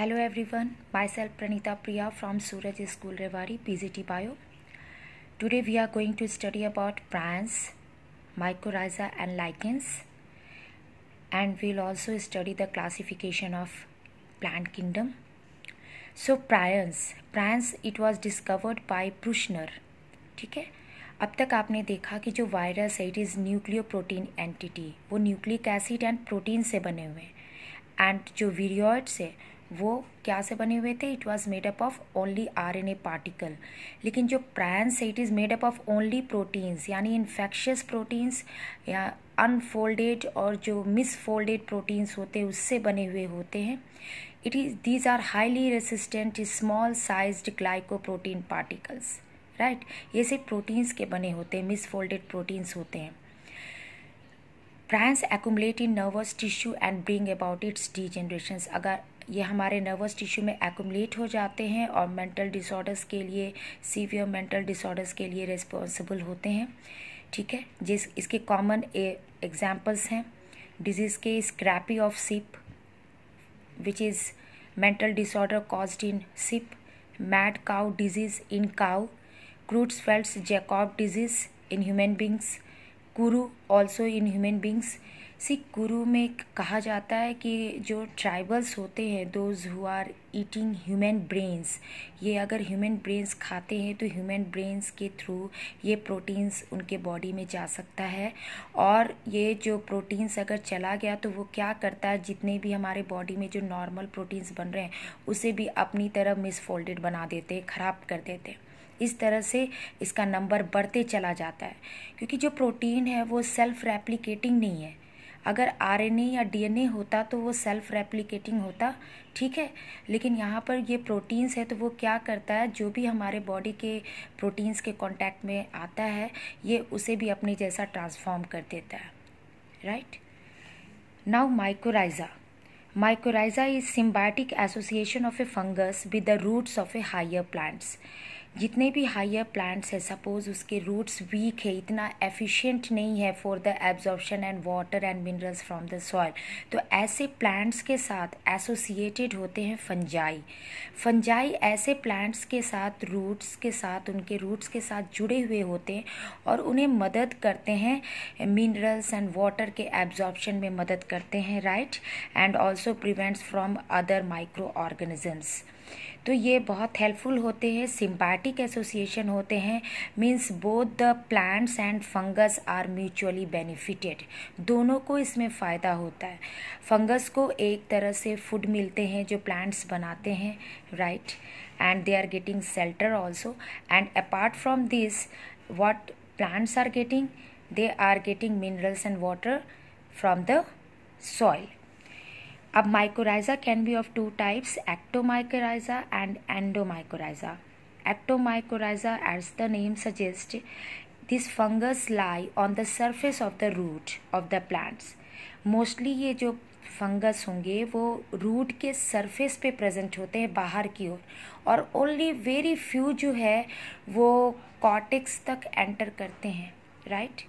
Hello everyone myself Praneeta Priya from Suraj school Rewari PGT bio today we are going to study about prions mycorrhiza and lichens and we'll also study the classification of plant kingdom so prions prions it was discovered by Prusiner ठीक है अब तक आपने देखा कि जो virus है it is nucleoprotein entity वो न्यूक्लिक एसिड एंड प्रोटीन से बने हुए हैं एंड जो वीरियड्स है वो क्या से बने हुए थे it was made up of only R N A particle लेकिन जो प्रायन से it is made up of only proteins यानी इन्फेक्शियस प्रोटीन्स या अनफोल्डेड और जो मिसफोल्डेड प्रोटीन्स होते हैं उससे बने हुए होते हैं it is these are highly resistant small size glycoprotein particles right ये सिर्फ प्रोटीन्स के बने होते हैं मिसफोल्डेड प्रोटीन्स होते हैं prions accumulate in nervous tissue and bring about its degeneration अगर ये हमारे नर्वस टिश्यू में एकोमलेट हो जाते हैं और मेंटल डिसऑर्डर्स के लिए सीवियर मेंटल डिसऑर्डर्स के लिए रिस्पॉन्सिबल होते हैं ठीक है जिस इसके कॉमन एग्जाम्पल्स हैं डिजीज़ के scrapie of sheep which is mental disorder caused in sheep mad cow disease in cow फेल्ट Jakob disease in human beings kuru also in human beings सिख गुरु में कहा जाता है कि जो ट्राइबल्स होते हैं those who are eating human brains ये अगर ह्यूमन ब्रेन्स खाते हैं तो ह्यूमन ब्रेन्स के थ्रू ये प्रोटीन्स उनके बॉडी में जा सकता है और ये जो प्रोटीन्स अगर चला गया तो वो क्या करता है जितने भी हमारे बॉडी में जो नॉर्मल प्रोटीन्स बन रहे हैं उसे भी अपनी तरह मिसफोल्डेड बना देते ख़राब कर देते इस तरह से इसका नंबर बढ़ते चला जाता है क्योंकि जो प्रोटीन है वो सेल्फ रेप्लिकेटिंग नहीं है अगर आरएनए या डीएनए होता तो वो सेल्फ रेप्लिकेटिंग होता ठीक है लेकिन यहाँ पर ये प्रोटीन्स है तो वो क्या करता है जो भी हमारे बॉडी के प्रोटीन्स के कांटेक्ट में आता है ये उसे भी अपने जैसा ट्रांसफॉर्म कर देता है right now mycorrhiza mycorrhiza is symbiotic association of a fungus with the roots of a higher plants जितने भी हायर प्लांट्स है सपोज उसके रूट्स वीक है इतना एफिशिएंट नहीं है for the absorption and water and minerals from the soil तो ऐसे प्लांट्स के साथ एसोसिएटेड होते हैं फंजाई फंजाई ऐसे प्लांट्स के साथ रूट्स के साथ उनके रूट्स के साथ जुड़े हुए होते हैं और उन्हें मदद करते हैं मिनरल्स एंड वाटर के एब्जॉर्प्शन में मदद करते हैं right and also prevents from other microorganisms तो ये बहुत हेल्पफुल होते हैं सिम्पैटिक एसोसिएशन होते हैं means both the plants and fungus are mutually benefited दोनों को इसमें फ़ायदा होता है फंगस को एक तरह से फूड मिलते हैं जो प्लांट्स बनाते हैं right and they are getting shelter also and apart from this what plants are getting they are getting minerals and water from the soil अब mycorrhiza can be of two types ectomycorrhiza and endomycorrhiza ectomycorrhiza as the name suggest this fungus lie on the surface of the root of the plants mostly ये जो fungus होंगे वो root के surface पे present होते हैं बाहर की ओर और ओनली वेरी फ्यू जो है वो कॉटिक्स तक एंटर करते हैं राइट right?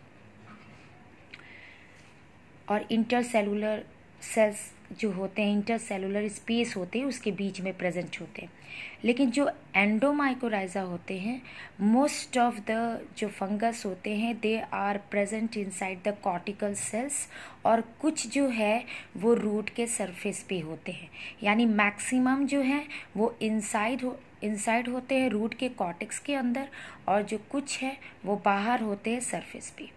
और इंटरसेलुलर सेल्स जो होते हैं इंटरसेलुलर स्पेस होते हैं उसके बीच में प्रेजेंट होते हैं लेकिन जो एंडोमाइकोराइजा होते हैं मोस्ट ऑफ द जो फंगस होते हैं they are present inside the cortical cells और कुछ जो है वो रूट के सरफेस पे होते हैं यानी मैक्सिमम जो है वो इनसाइड हो इनसाइड होते हैं रूट के कॉर्टिक्स के अंदर और जो कुछ है वो बाहर होते हैं सरफेस पे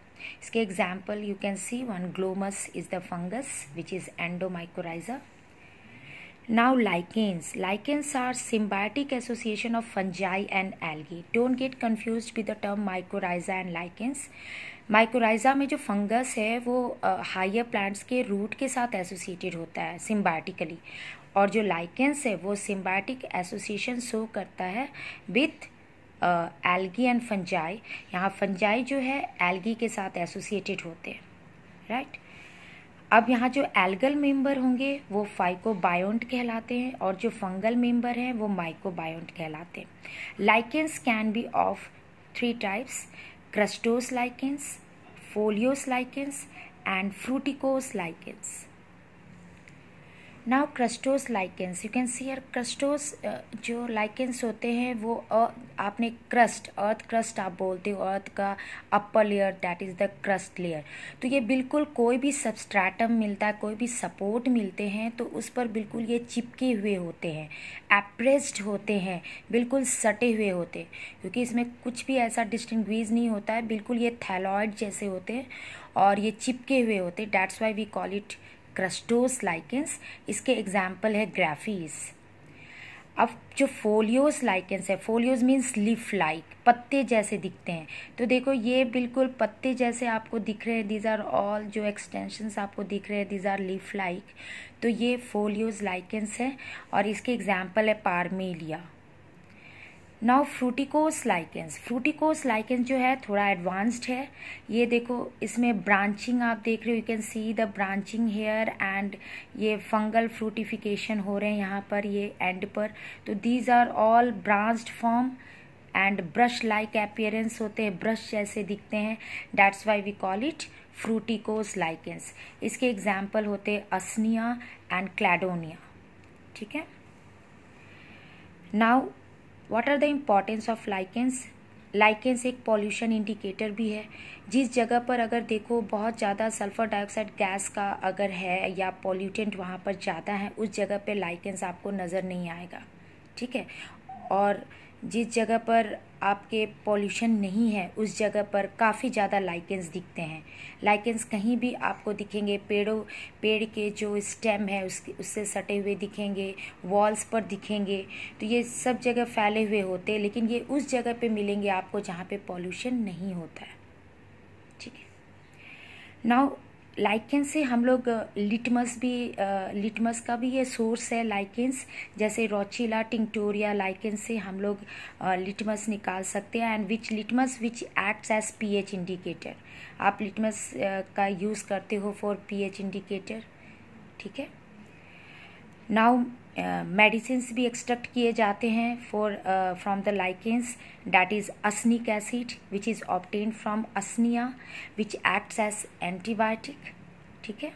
इसके example you can see one Glomus is the fungus which is endomycorrhiza now lichens lichens are symbiotic association of fungi and algae don't get confuse with the term mycorrhiza and lichens mycorrhiza में जो fungus है वो higher plants के root के साथ associated होता है symbiotically और जो लाइकेंस है वो सिम्बायोटिक एसोसिएशन शो करता है विथ एल्गी एंड फंजाई यहाँ फंजाई जो है एल्गी के साथ एसोसिएटेड होते हैं राइट अब यहाँ जो एल्गल मेंबर होंगे वो फाइकोबायोंट कहलाते हैं और जो फंगल मेंबर हैं वो माइकोबायोंट कहलाते हैं lichens can be of three types crustose lichens foliose lichens and fruticose lichens now crustose lichens you can see यार क्रस्टोस जो लाइकेंस होते हैं वो आपने क्रस्ट अर्थ क्रस्ट आप बोलते हो अर्थ का upper layer that is the crust layer तो ये बिल्कुल कोई भी सबस्ट्रैटम मिलता है कोई भी सपोर्ट मिलते हैं तो उस पर बिल्कुल ये चिपके हुए होते हैं एप्रेस्ड होते हैं बिल्कुल सटे हुए होते हैं क्योंकि इसमें कुछ भी ऐसा डिस्टिंग्विज नहीं होता है बिल्कुल ये थैलॉयड जैसे होते हैं और ये चिपके हुए होते हैं that's why we call it crustose lichens इसके एग्जाम्पल है ग्राफीस अब जो फोलियोस लाइकेंस है फोलियोज मीन्स लिफ लाइक पत्ते जैसे दिखते हैं तो देखो ये बिल्कुल पत्ते जैसे आपको दिख रहे हैं दीज आर ऑल जो एक्सटेंशन आपको दिख रहे हैं दीज आर लिफ लाइक तो ये फोलियोज लाइकेंस है और इसके एग्जाम्पल है Parmelia now fruticose lichens fruticose lichens जो है थोड़ा एडवांस्ड है ये देखो इसमें ब्रांचिंग आप देख रहे हो you can see the branching here and ये फंगल फ्रूटिफिकेशन हो रहे हैं यहाँ पर ये एंड पर तो these are all branched form and brush like appearance होते हैं ब्रश जैसे दिखते हैं that's why we call it fruticose lichens इसके एग्जाम्पल होते असनिया एंड क्लैडोनिया ठीक है now what are the importance of lichens lichens एक पॉल्यूशन इंडिकेटर भी है जिस जगह पर अगर देखो बहुत ज़्यादा सल्फ़र डाइऑक्साइड गैस का अगर है या पॉल्यूटेंट वहाँ पर ज़्यादा है उस जगह पे लाइकेंस आपको नज़र नहीं आएगा ठीक है और जिस जगह पर आपके पॉल्यूशन नहीं है उस जगह पर काफ़ी ज़्यादा लाइकेंस दिखते हैं लाइकेंस कहीं भी आपको दिखेंगे पेड़ों पेड़ के जो स्टेम है उसके उससे सटे हुए दिखेंगे वॉल्स पर दिखेंगे तो ये सब जगह फैले हुए होते हैं लेकिन ये उस जगह पे मिलेंगे आपको जहाँ पे पॉल्यूशन नहीं होता है ठीक है नाउ लाइकेंस से हम लोग लिटमस भी लिटमस का भी ये सोर्स है लाइकेंस जैसे रोचिला टिंगटोरिया लाइकेंस से हम लोग लिटमस निकाल सकते हैं and which litmus which acts as pH indicator आप लिटमस का यूज़ करते हो फॉर पीएच इंडिकेटर ठीक है नाउ मेडिसिन्स भी एक्सट्रैक्ट किए जाते हैं for from the lichens that is usnic acid which is obtain from Usnea which acts as antibiotic ठीक है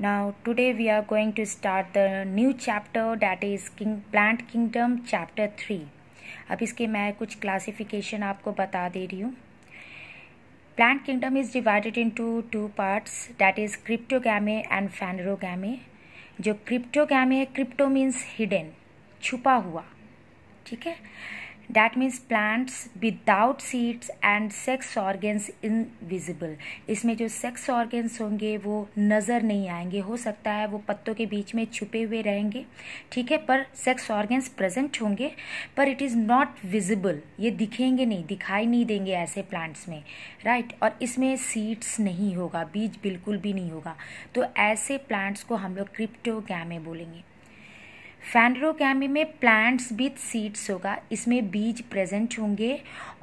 now today we are going to start the new chapter that is king plant kingdom chapter three अब इसके मैं कुछ classification आपको बता दे रही हूँ plant kingdom is divided into two parts that is cryptogamy and phanerogamy. जो क्रिप्टोगैमी है क्रिप्टो मीन्स हिडन छुपा हुआ ठीक है means plants without seeds and sex sex invisible इसमें जो सेक्स ऑर्गेन्स होंगे वो नज़र नहीं आएंगे हो सकता है वो पत्तों के बीच में छुपे हुए रहेंगे ठीक है पर सेक्स ऑर्गेंस प्रेजेंट होंगे पर इट इज़ नॉट विजिबल ये दिखेंगे नहीं दिखाई नहीं देंगे ऐसे प्लांट्स में राइट right? और इसमें सीड्स नहीं होगा बीज बिल्कुल भी नहीं होगा तो ऐसे प्लांट्स को हम लोग क्रिप्टोगैमे बोलेंगे फैंड्रोकैमी में प्लांट्स विथ सीड्स होगा इसमें बीज प्रेजेंट होंगे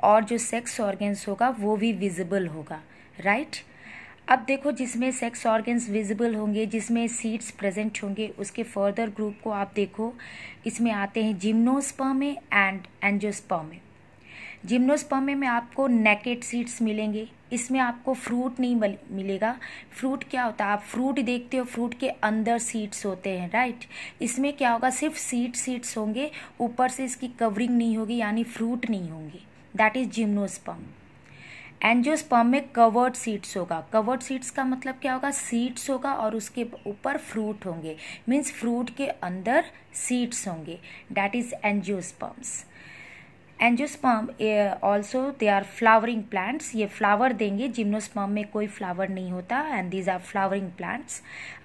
और जो सेक्स ऑर्गेन्स होगा वो भी विजिबल होगा राइट right? अब देखो जिसमें सेक्स ऑर्गेन्स विजिबल होंगे जिसमें सीड्स प्रेजेंट होंगे उसके फर्दर ग्रुप को आप देखो इसमें आते हैं जिम्नोस्पर्मे एंड एंजोस्पर्मे जिम्नोस्पर्मे में आपको नेकेट सीड्स मिलेंगे इसमें आपको फ्रूट नहीं मिलेगा फ्रूट क्या होता है आप फ्रूट देखते हो फ्रूट के अंदर सीड्स होते हैं राइट इसमें क्या होगा सिर्फ सीड सीड्स होंगे ऊपर से इसकी कवरिंग नहीं होगी यानी फ्रूट नहीं होंगे दैट इज़ जिम्नोस्पम एनजियोस्पम में कवर्ड सीड्स होगा कवर्ड सीड्स का मतलब क्या होगा सीड्स होगा और उसके ऊपर फ्रूट होंगे मीन्स फ्रूट के अंदर सीड्स होंगे that is angiosperms angiosperm also they are flowering plants ये फ्लावर देंगे जिम्नोस्पर्म में कोई फ्लावर नहीं होता and these are flowering plants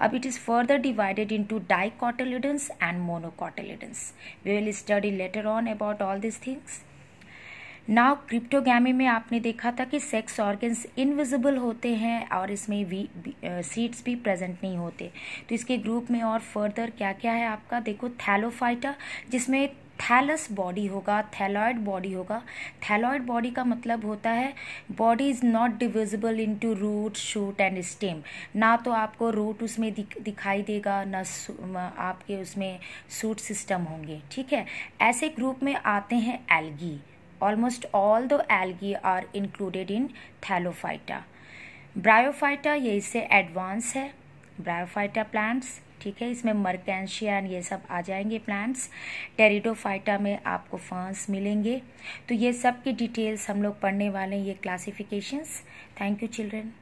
अब it is further divided into dicotyledons and monocotyledons we will study later on about all this things now cryptogamy में आपने देखा था कि सेक्स ऑर्गन्स इनविजिबल होते हैं और इसमें वी सीड्स uh, भी प्रेजेंट नहीं होते तो इसके ग्रुप में और फर्दर क्या क्या है आपका देखो थैलोफाइटा जिसमें थैलस बॉडी होगा थैलॉयड बॉडी होगा थैलॉयड बॉडी का मतलब होता है body is not divisible to root shoot and stem ना तो आपको रूट उसमें दिख, दिखाई देगा ना आपके उसमें सूट सिस्टम होंगे ठीक है ऐसे ग्रुप में आते हैं algae almost all the algae are included in Thallophyta Bryophyta ये इससे एडवांस है ब्रायोफाइटा प्लांट्स ठीक है इसमें मर्कैंशिया ये सब आ जाएंगे प्लांट्स टेरिडोफाइटा में आपको फर्स मिलेंगे तो ये सब की डिटेल्स हम लोग पढ़ने वाले हैं ये क्लासिफिकेशंस थैंक यू चिल्ड्रेन